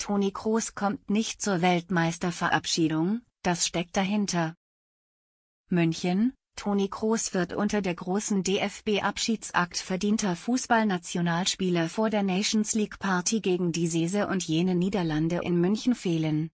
Toni Kroos kommt nicht zur Weltmeisterverabschiedung, das steckt dahinter. München, Toni Kroos wird unter der großen DFB-Abschiedsakt verdienter Fußballnationalspieler vor der Nations League Party gegen die Sese und jene Niederlande in München fehlen.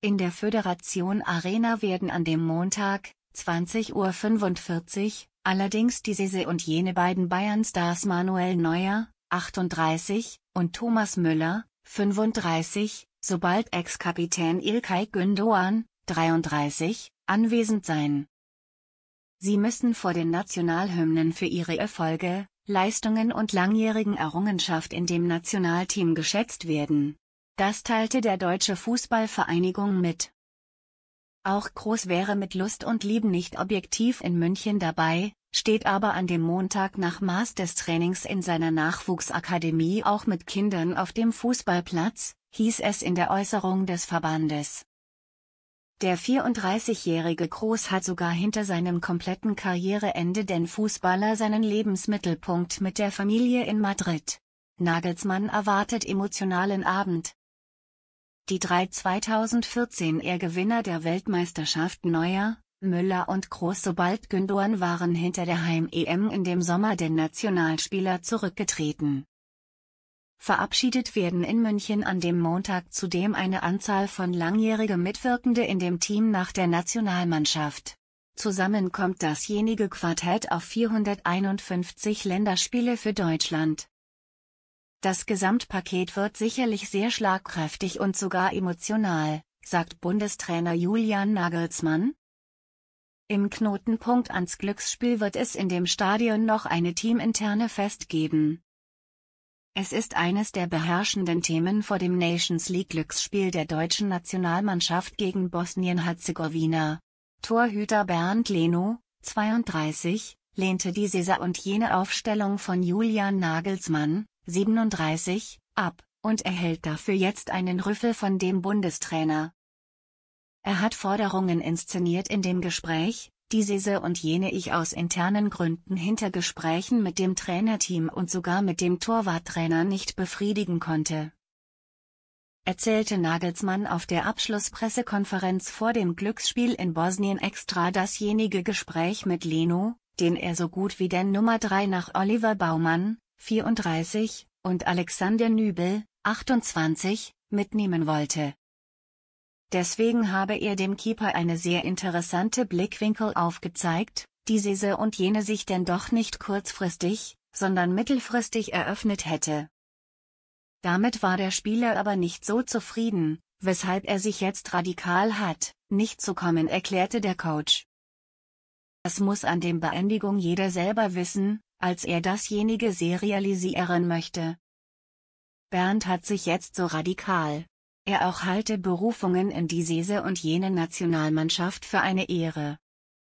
In der Föderation Arena werden an dem Montag, 20.45 Uhr, allerdings die Sese und jene beiden Bayern-Stars Manuel Neuer, 38, und Thomas Müller, 35, sobald Ex-Kapitän Ilkay Gündoğan, 33, anwesend sein. Sie müssen vor den Nationalhymnen für ihre Erfolge, Leistungen und langjährigen Errungenschaft in dem Nationalteam geschätzt werden. Das teilte der Deutsche Fußballvereinigung mit. Auch Groß wäre mit Lust und Lieben nicht objektiv in München dabei, steht aber an dem Montag nach Maß des Trainings in seiner Nachwuchsakademie auch mit Kindern auf dem Fußballplatz, hieß es in der Äußerung des Verbandes. Der 34-jährige Groß hat sogar hinter seinem kompletten Karriereende den Fußballer seinen Lebensmittelpunkt mit der Familie in Madrid. Nagelsmann erwartet emotionalen Abend, die drei 2014 er Gewinner der Weltmeisterschaft Neuer, Müller und Groß sobald Gündoğan waren hinter der Heim-EM in dem Sommer den Nationalspieler zurückgetreten. Verabschiedet werden in München an dem Montag zudem eine Anzahl von langjährige Mitwirkende in dem Team nach der Nationalmannschaft. Zusammen kommt dasjenige Quartett auf 451 Länderspiele für Deutschland. Das Gesamtpaket wird sicherlich sehr schlagkräftig und sogar emotional, sagt Bundestrainer Julian Nagelsmann. Im Knotenpunkt ans Glücksspiel wird es in dem Stadion noch eine teaminterne Fest geben. Es ist eines der beherrschenden Themen vor dem Nations League Glücksspiel der deutschen Nationalmannschaft gegen Bosnien-Herzegowina. Torhüter Bernd Leno, 32, lehnte die Saison und jene Aufstellung von Julian Nagelsmann, 37, ab und erhält dafür jetzt einen Rüffel von dem Bundestrainer. Er hat Forderungen inszeniert in dem Gespräch, die diese und jene ich aus internen Gründen hinter Gesprächen mit dem Trainerteam und sogar mit dem Torwarttrainer nicht befriedigen konnte. Erzählte Nagelsmann auf der Abschlusspressekonferenz vor dem Glücksspiel in Bosnien extra dasjenige Gespräch mit Leno, den er so gut wie den Nummer 3 nach Oliver Baumann, 34, und Alexander Nübel, 28, mitnehmen wollte. Deswegen habe er dem Keeper eine sehr interessante Blickwinkel aufgezeigt, die diese und jene sich denn doch nicht kurzfristig, sondern mittelfristig eröffnet hätte. Damit war der Spieler aber nicht so zufrieden, weshalb er sich jetzt radikal hat, nicht zu kommen erklärte der Coach. Das muss an dem Beendigung jeder selber wissen, als er dasjenige serialisieren möchte. Bernd hat sich jetzt so radikal. Er auch halte Berufungen in die diese und jene Nationalmannschaft für eine Ehre.